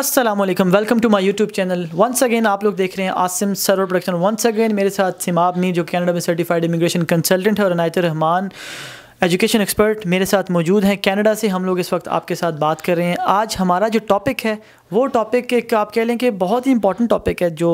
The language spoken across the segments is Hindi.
Aslam welcome to my YouTube channel once again आप लोग देख रहे हैं आसिम सरोवर प्रोडक्शन वंस अगेन मेरे साथ सिमाब मी जो कनाडा में सर्टिफाइड इमिग्रेशन कंसल्टेंट है और अनायत रहमान एजुकेशन एक्सपर्ट मेरे साथ मौजूद हैं कनाडा से हम लोग इस वक्त आपके साथ बात कर रहे हैं आज हमारा जो टॉपिक है वो टॉपिक एक आप कह लें कि बहुत ही इंपॉर्टेंट टॉपिक है जो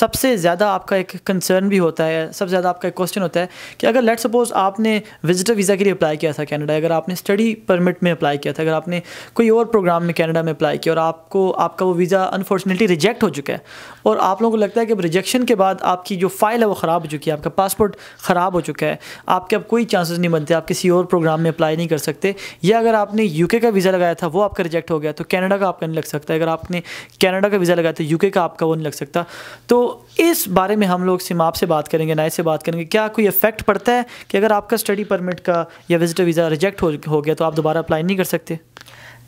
सबसे ज़्यादा आपका एक कंसर्न भी होता है सबसे ज़्यादा आपका एक क्वेश्चन होता है कि अगर लेट सपोज़ आपने विजिटर वीज़ा के लिए अप्लाई किया था कनाडा अगर आपने स्टडी परमिट में अप्लाई किया था अगर आपने कोई और प्रोग्राम में कनाडा में अप्लाई किया और आपको आपका वो वीज़ा अनफॉर्चुनेटली रिजेक्ट हो चुका है और आप लोगों को लगता है कि अब रिजेक्शन के बाद आपकी जो फ़ाइल है वो ख़राब हो चुकी है आपका पासपोर्ट ख़राब हो चुका है आपके अब कोई चांसेस नहीं बनते आप किसी किसी और प्रोग्राम में अप्लाई नहीं कर सकते या अगर आपने यूके का वीज़ा लगाया था वो आपका रिजेक्ट हो गया तो कैनेडा का आपका नहीं लग सकता अगर आपने कैनेडा का वीज़ा लगाया था यूके का आपका वो नहीं लग सकता तो इस बारे में हम लोग सिमाप से बात करेंगे नाइस से बात करेंगे क्या कोई इफेक्ट पड़ता है कि अगर आपका स्टडी परमिट का या विजिटर वीज़ा रिजेक्ट हो गया तो आप दोबारा अप्लाई नहीं कर सकते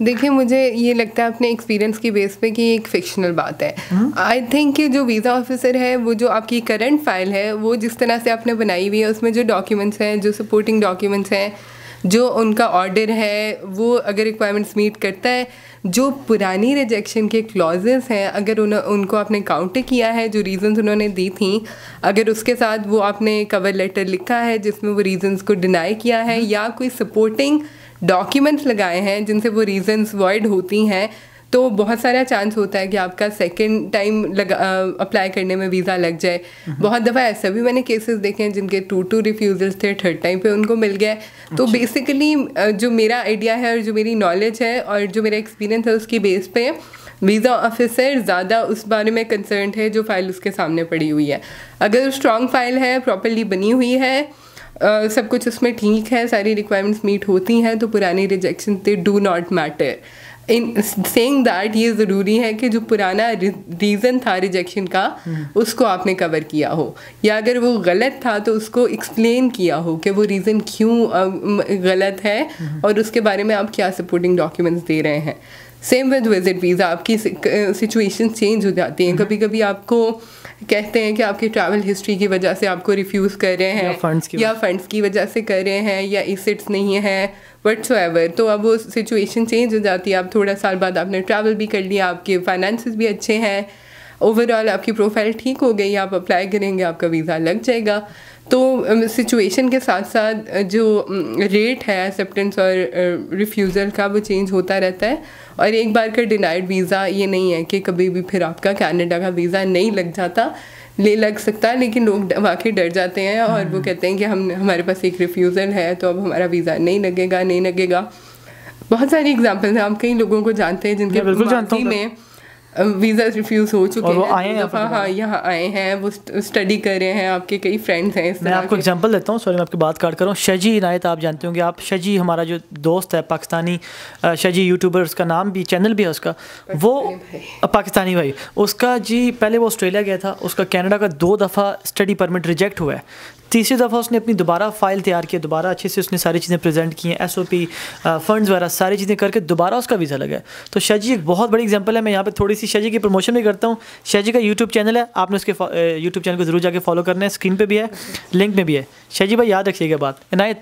देखिए मुझे ये लगता है अपने एक्सपीरियंस की बेस पे कि एक फिक्शनल बात है आई हम्म। थिंक कि जो वीज़ा ऑफिसर है वो जो आपकी करंट फाइल है वो जिस तरह से आपने बनाई हुई है उसमें जो डॉक्यूमेंट्स हैं जो सपोर्टिंग डॉक्यूमेंट्स हैं जो उनका ऑर्डर है वो अगर रिक्वायरमेंट्स मीट करता है जो पुरानी रिजेक्शन के क्लॉजेस हैं अगर उन उनको आपने काउंटर किया है जो रीज़न्स उन्होंने दी थी अगर उसके साथ वो आपने कवर लेटर लिखा है जिसमें वो रीज़न्स को डिनाई किया है हम्म। या कोई सपोर्टिंग डॉक्यूमेंट्स लगाए हैं जिनसे वो रीजंस वॉइड होती हैं तो बहुत सारा चांस होता है कि आपका सेकेंड टाइम लगा अप्लाई करने में वीज़ा लग जाए हम्म। बहुत दफ़ा ऐसा भी मैंने केसेस देखे हैं जिनके टू टू रिफ्यूज़ल्स थे थर्ड टाइम पे उनको मिल गया तो अच्छा। तो बेसिकली जो मेरा आइडिया है और जो मेरी नॉलेज है और जो मेरा एक्सपीरियंस है उसकी बेस पे वीज़ा ऑफिसर ज़्यादा उस बारे में कंसर्न है जो फाइल उसके सामने पड़ी हुई है अगर स्ट्रॉन्ग फाइल है प्रॉपरली बनी हुई है uh, सब कुछ उसमें ठीक है सारी रिक्वायरमेंट्स मीट होती हैं तो पुरानी rejection they do not matter in saying that ये ज़रूरी है कि जो पुराना रीज़न था रिजेक्शन का हम्म। उसको आपने कवर किया हो या अगर वो गलत था तो उसको एक्सप्लेन किया हो कि वो रीज़न क्यों गलत है हम्म। और उसके बारे में आप क्या सपोर्टिंग डॉक्यूमेंट्स दे रहे हैं सेम विद विजिट वीज़ा आपकी सिचुएशन चेंज हो जाती हैं हम्म। कभी कभी आपको कहते हैं कि आपकी ट्रैवल हिस्ट्री की वजह से आपको रिफ्यूज़ कर रहे हैं या फंड्स की वजह से कर रहे हैं या इसट्स नहीं है वट्स एवर तो अब वो सिचुएशन चेंज हो जाती है आप थोड़ा साल बाद आपने ट्रैवल भी कर लिया आपके फाइनेंस भी अच्छे हैं ओवरऑल आपकी प्रोफाइल ठीक हो गई आप अप्लाई करेंगे आपका वीज़ा लग जाएगा तो सिचुएशन के साथ साथ जो रेट है एक्सेप्टेंस और रिफ्यूज़ल का वो चेंज होता रहता है और एक बार का डिनाइड वीज़ा ये नहीं है कि कभी भी फिर आपका कनाडा का वीज़ा नहीं लग जाता ले लग सकता है लेकिन लोग वाकई डर जाते हैं और वो हम्म। कहते हैं कि हम हमारे पास एक रिफ्यूज़ल है तो अब हमारा वीज़ा नहीं लगेगा नहीं लगेगा बहुत सारी एग्जाम्पल्स हैं आप कई लोगों को जानते हैं जिनके बिल्कुल जानते में वीज़ा रिफ्यूज़ हो चुके हैं आए हैं तो हाँ, हाँ यहाँ आए हैं वो स्टडी कर रहे हैं आपके कई फ्रेंड्स हैं मैं आपको एग्जांपल देता हूँ सॉरी मैं आपकी बात काट कर रहा हूँ शजी इनायत आप जानते होंगे आप शजी हमारा जो दोस्त है पाकिस्तानी शजी यूट्यूबर उसका नाम भी चैनल भी है उसका वो पाकिस्तानी भाई उसका जी पहले वो ऑस्ट्रेलिया गया था उसका कैनेडा का दो दफ़ा स्टडी परमिट रिजेक्ट हुआ है तीसरी दफ़ा उसने अपनी दोबारा फाइल तैयार किया दोबारा अच्छे से उसने सारी चीज़ें प्रेजेंट की हैं एस ओ पी फंड्स वगैरह सारी चीज़ें करके दोबारा उसका वीज़ा लगा है तो शाह जी एक बहुत बड़ी एग्जांपल है मैं यहाँ पे थोड़ी सी इसी शाहजी की प्रमोशन भी करता हूँ शाहजी का यूट्यूब चैनल है आपने उसके यूट्यूब चैनल को ज़रूर जाके फॉलो करना है स्क्रीन पर भी है लिंक में भी है शाहजी भाई याद रखिएगा बात इनायत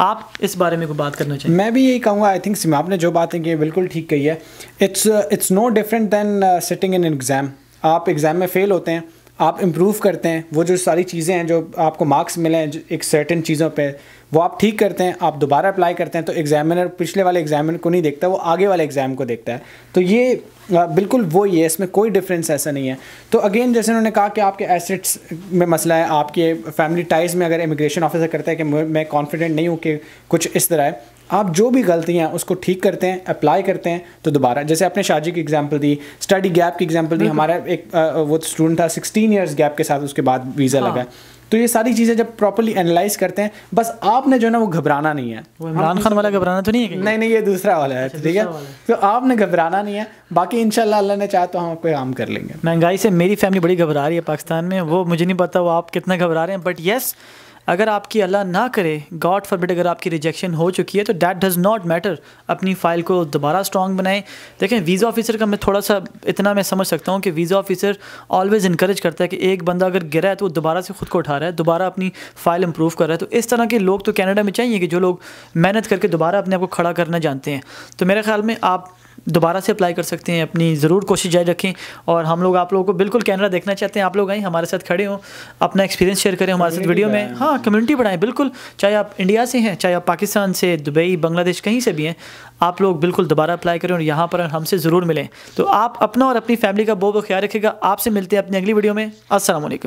आप इस बारे में कोई बात करना चाहिए मैं भी यही कहूँगा आई थिंक आपने जो बातें की बिल्कुल ठीक कही है it's it's no different than sitting in exam आप एग्ज़ाम में फ़ेल होते हैं आप इम्प्रूव करते हैं वो जो सारी चीज़ें हैं जो आपको मार्क्स मिले हैं एक सर्टेन चीज़ों पे वो आप ठीक करते हैं आप दोबारा अप्लाई करते हैं तो एग्जामिनर पिछले वाले एग्जामिनर को नहीं देखता वो आगे वाले एग्ज़ाम को देखता है तो ये बिल्कुल वो ही है इसमें कोई डिफरेंस ऐसा नहीं है तो अगेन जैसे उन्होंने कहा कि आपके एसेट्स में मसला है आपके फैमिली टाइज में अगर इमिग्रेशन ऑफिसर करता है कि मैं कॉन्फिडेंट नहीं हूँ कि कुछ इस तरह है आप जो भी गलतियाँ उसको ठीक करते हैं अप्लाई करते हैं तो दोबारा जैसे आपने शाजी की एग्जाम्पल दी स्टडी गैप की एग्जाम्पल दी हमारा एक वो स्टूडेंट था सिक्सटीन ईयर्स गैप के साथ उसके बाद वीज़ा हाँ। लगा तो ये सारी चीज़ें जब प्रॉपरली एनालाइज करते हैं बस आपने जो है ना वो घबराना नहीं है इमरान खान वाला घबराना तो नहीं है नहीं नहीं ये दूसरा वाला है अच्छा, ठीक है तो आपने घबराना नहीं है बाकी इन अल्लाह ने चाहे तो हम आपको काम कर लेंगे महंगाई से मेरी फैमिली बड़ी घबरा रही है पाकिस्तान में वो मुझे नहीं पता वो आप कितना घबरा रहे हैं बट येस अगर आपकी अल्लाह ना करे गॉड फॉरबिड अगर आपकी रिजेक्शन हो चुकी है तो डैट डज़ नॉट मैटर अपनी फ़ाइल को दोबारा स्ट्रॉन्ग बनाएं देखें वीज़ा ऑफिसर का मैं थोड़ा सा इतना मैं समझ सकता हूँ कि वीज़ा ऑफिसर ऑलवेज़ इनक्रेज करता है कि एक बंदा अगर गिरा है तो वो दोबारा से ख़ुद को उठा रहा है दोबारा अपनी फ़ाइल इंप्रूव कर रहा है तो इस तरह के लोग तो कैनेडा में चाहिए कि जो लोग मेहनत करके दोबारा अपने आप को खड़ा करना जानते हैं तो मेरे ख्याल में आप दोबारा से अप्लाई कर सकते हैं अपनी ज़रूर कोशिश जारी रखें और हम लोग आप लोगों को बिल्कुल कैमरा देखना चाहते हैं आप लोग आएँ हमारे साथ खड़े हों अपना एक्सपीरियंस शेयर करें हमारे साथ वीडियो में हाँ कम्युनिटी बढ़ाएं बिल्कुल चाहे आप इंडिया से हैं चाहे आप पाकिस्तान से दुबई बांग्लादेश कहीं से भी हैं आप लोग बिल्कुल दोबारा अप्लाई करें और यहाँ पर हमसे ज़रूर मिलें तो आप अपना और अपनी फैमिली का बहुत बहुत ख्याल रखेगा आपसे मिलते हैं अपनी अगली वीडियो में असल